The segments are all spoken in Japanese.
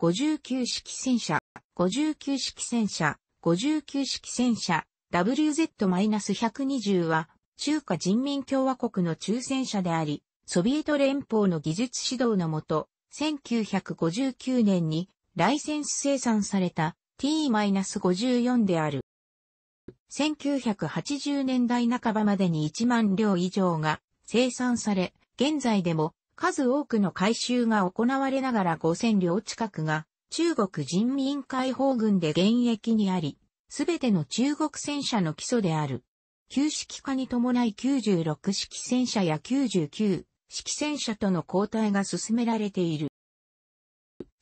59式戦車、59式戦車、59式戦車、WZ-120 は、中華人民共和国の中戦車であり、ソビエト連邦の技術指導のもと、1959年にライセンス生産された T-54 である。1980年代半ばまでに1万両以上が生産され、現在でも数多くの改修が行われながら5000両近くが中国人民解放軍で現役にあり、すべての中国戦車の基礎である。旧式化に伴い96式戦車や99式戦車との交代が進められている。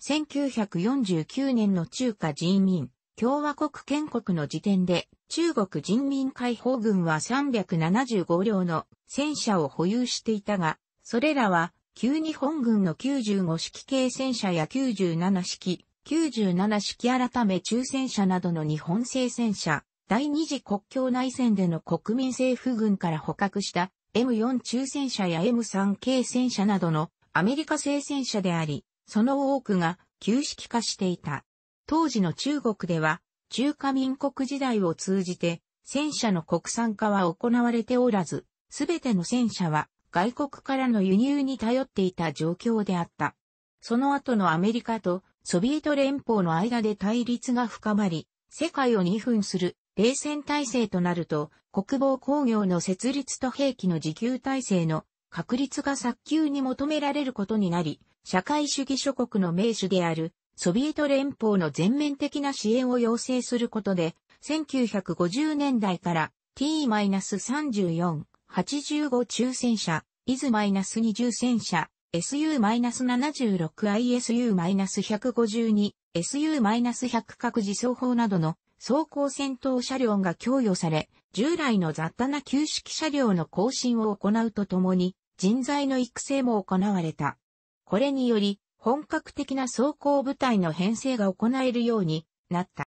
1949年の中華人民共和国建国の時点で中国人民解放軍は375両の戦車を保有していたが、それらは旧日本軍の95式軽戦車や97式、97式改め中戦車などの日本製戦車、第二次国境内戦での国民政府軍から捕獲した M4 中戦車や M3 軽戦車などのアメリカ製戦車であり、その多くが旧式化していた。当時の中国では、中華民国時代を通じて、戦車の国産化は行われておらず、すべての戦車は外国からの輸入に頼っていた状況であった。その後のアメリカとソビエト連邦の間で対立が深まり、世界を二分する冷戦体制となると、国防工業の設立と兵器の自給体制の確立が早急に求められることになり、社会主義諸国の名手であるソビエト連邦の全面的な支援を要請することで、1950年代から T-34 85中戦車、イズ2 0戦車、SU-76ISU-152、SU-100 各自走砲などの装甲戦闘車両が供与され、従来の雑多な旧式車両の更新を行うとともに、人材の育成も行われた。これにより、本格的な装甲部隊の編成が行えるようになった。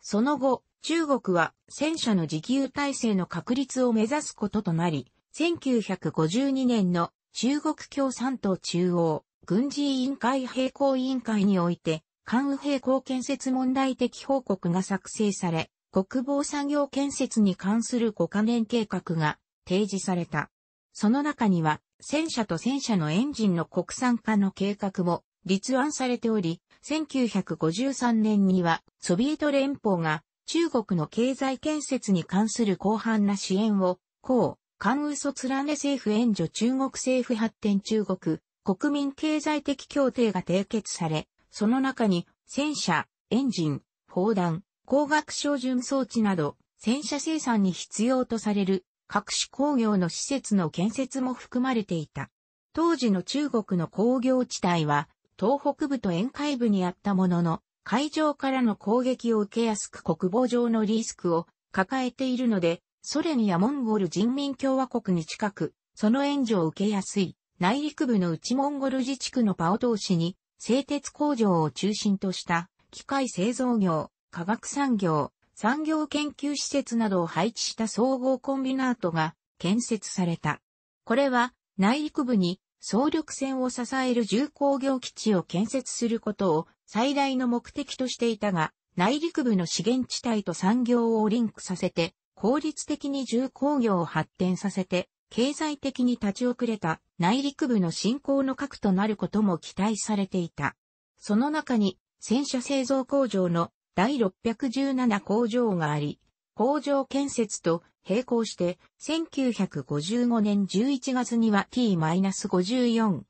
その後、中国は戦車の自給体制の確立を目指すこととなり、1952年の中国共産党中央軍事委員会並行委員会において、関羽並行建設問題的報告が作成され、国防産業建設に関する5カ年計画が提示された。その中には、戦車と戦車のエンジンの国産化の計画も立案されており、1953年にはソビエト連邦が中国の経済建設に関する広範な支援を、こう、関羽卒連政府援助中国政府発展中国国民経済的協定が締結され、その中に戦車、エンジン、砲弾、光学照準装置など戦車生産に必要とされる各種工業の施設の建設も含まれていた。当時の中国の工業地帯は東北部と沿海部にあったものの、海上からの攻撃を受けやすく国防上のリスクを抱えているので、ソ連やモンゴル人民共和国に近く、その援助を受けやすい、内陸部の内モンゴル自治区のパオトー市に、製鉄工場を中心とした、機械製造業、化学産業、産業研究施設などを配置した総合コンビナートが建設された。これは内陸部に総力戦を支える重工業基地を建設することを最大の目的としていたが、内陸部の資源地帯と産業をリンクさせて、効率的に重工業を発展させて、経済的に立ち遅れた内陸部の振興の核となることも期待されていた。その中に戦車製造工場の第617工場があり、工場建設と並行して、1955年11月には T-54A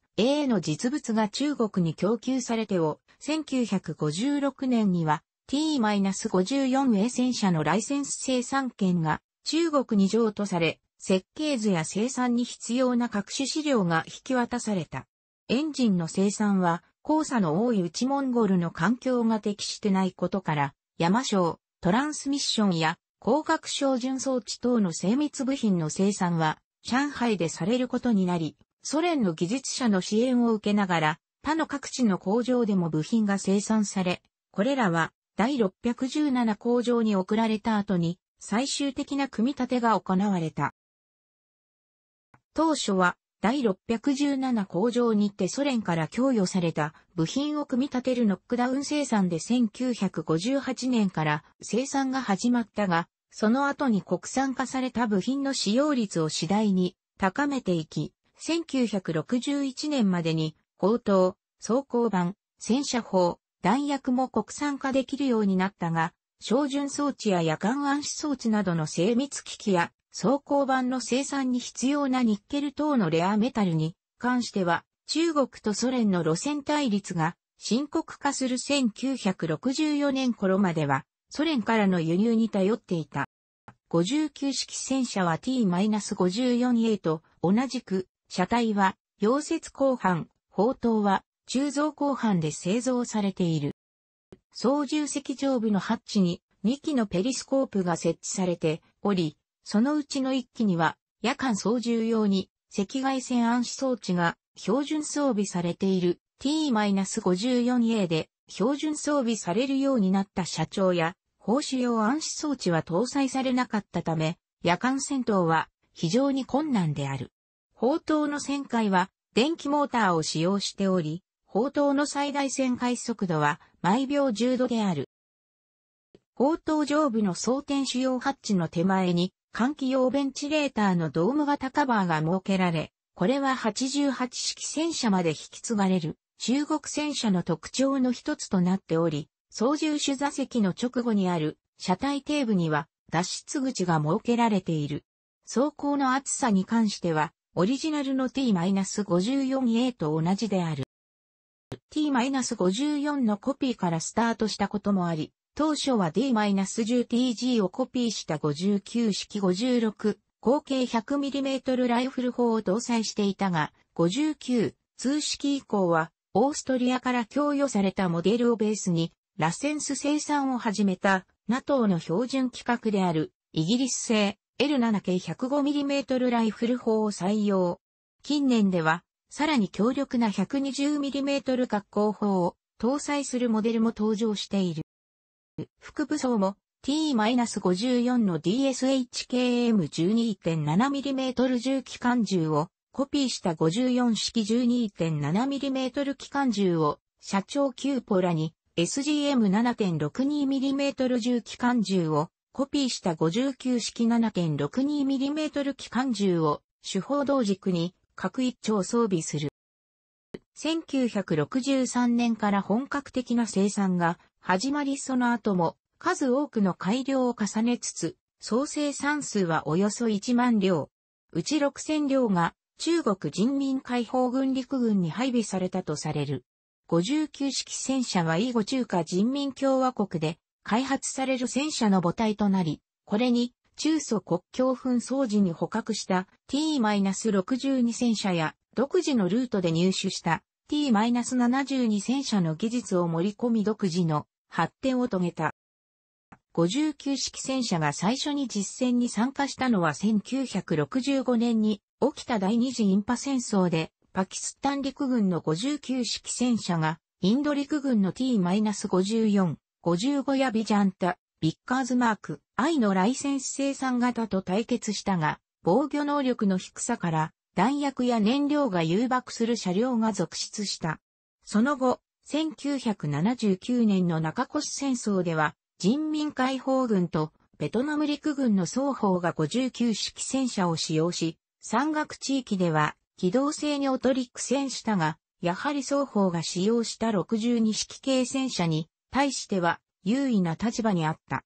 の実物が中国に供給されてを、1956年には T-54A 戦車のライセンス生産権が中国に譲渡され、設計図や生産に必要な各種資料が引き渡された。エンジンの生産は、交差の多い内モンゴルの環境が適してないことから、山椒、トランスミッションや光学照準装置等の精密部品の生産は、上海でされることになり、ソ連の技術者の支援を受けながら、他の各地の工場でも部品が生産され、これらは第617工場に送られた後に最終的な組み立てが行われた。当初は第617工場にてソ連から供与された部品を組み立てるノックダウン生産で1958年から生産が始まったが、その後に国産化された部品の使用率を次第に高めていき、1961年までに砲塔、装甲板、戦車砲、弾薬も国産化できるようになったが、照準装置や夜間暗視装置などの精密機器や装甲版の生産に必要なニッケル等のレアメタルに関しては中国とソ連の路線対立が深刻化する1964年頃まではソ連からの輸入に頼っていた。59式戦車は T-54A と同じく車体は溶接鋼板、砲塔は鋳造鋼板で製造されている。操縦席上部のハッチに2機のペリスコープが設置されており、そのうちの1機には夜間操縦用に赤外線暗視装置が標準装備されている T-54A で標準装備されるようになった社長や報酬用暗視装置は搭載されなかったため、夜間戦闘は非常に困難である。砲塔の旋回は電気モーターを使用しており、砲塔の最大旋回速度は毎秒10度である。砲塔上部の装填主要ハッチの手前に、換気用ベンチレーターのドーム型カバーが設けられ、これは88式戦車まで引き継がれる中国戦車の特徴の一つとなっており、操縦手座席の直後にある車体底部には脱出口が設けられている。走行の厚さに関しては、オリジナルの T-54A と同じである。t-54 のコピーからスタートしたこともあり、当初は D-10TG をコピーした59式56、合計 100mm ライフル砲を搭載していたが、59、通式以降は、オーストリアから供与されたモデルをベースに、ラセンス生産を始めた、NATO の標準規格である、イギリス製 L7 系 105mm ライフル砲を採用。近年では、さらに強力な 120mm 格好砲を搭載するモデルも登場している。副武装も T-54 の DSHKM12.7mm 重機関銃をコピーした54式 12.7mm 機関銃を社長キューポラに SGM7.62mm 重機関銃をコピーした59式 7.62mm 機関銃を手法同軸に各一丁装備する。1963年から本格的な生産が始まりその後も数多くの改良を重ねつつ、総生産数はおよそ1万両。うち6000両が中国人民解放軍陸軍に配備されたとされる。59式戦車は以後中華人民共和国で開発される戦車の母体となり、これに中蘇国境紛争時に捕獲した T-62 戦車や独自のルートで入手した T-72 戦車の技術を盛り込み独自の発展を遂げた。59式戦車が最初に実戦に参加したのは1965年に起きた第二次インパ戦争でパキスタン陸軍の59式戦車がインド陸軍の T-54、55やビジャンタ、ビッカーズマーク、I のライセンス生産型と対決したが、防御能力の低さから、弾薬や燃料が誘爆する車両が続出した。その後、1979年の中越戦争では、人民解放軍とベトナム陸軍の双方が59式戦車を使用し、山岳地域では機動性に劣り苦戦したが、やはり双方が使用した62式軽戦車に対しては優位な立場にあった。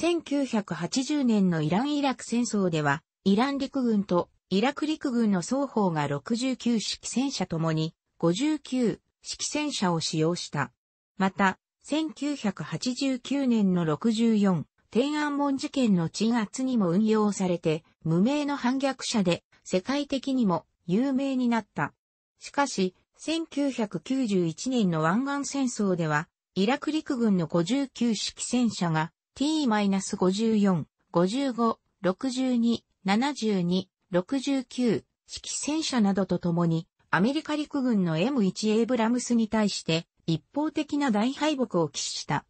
1980年のイラン・イラク戦争では、イラン陸軍とイラク陸軍の双方が69式戦車ともに59式戦車を使用した。また、1989年の64天安門事件の鎮圧にも運用されて、無名の反逆者で世界的にも有名になった。しかし、1991年の湾岸戦争では、イラク陸軍の59式戦車が T-54、55、62、72、69式戦車などとともにアメリカ陸軍の M1 エイブラムスに対して一方的な大敗北を喫した。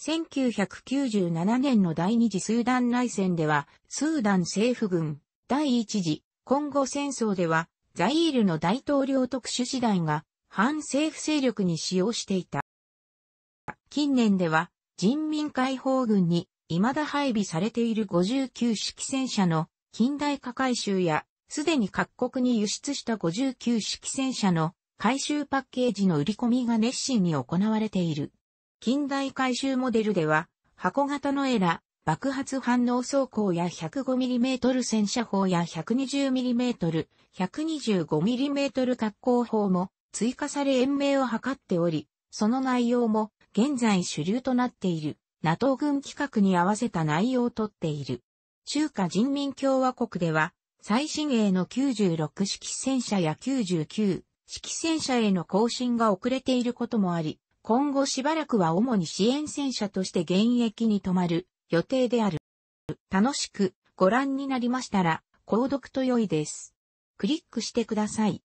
1997年の第二次スーダン内戦では、スーダン政府軍、第一次、今後戦争では、ザイールの大統領特殊時代が、反政府勢力に使用していた。近年では人民解放軍に未だ配備されている59式戦車の近代化改修や、すでに各国に輸出した59式戦車の改修パッケージの売り込みが熱心に行われている。近代改修モデルでは、箱型のエラ、爆発反応走行や 105mm 戦車砲や 120mm、125mm 格好砲も追加され延命を図っており、その内容も現在主流となっている NATO 軍規格に合わせた内容をとっている。中華人民共和国では、最新鋭の96式戦車や99式戦車への更新が遅れていることもあり、今後しばらくは主に支援戦車として現役に止まる予定である。楽しくご覧になりましたら、購読と良いです。クリックしてください。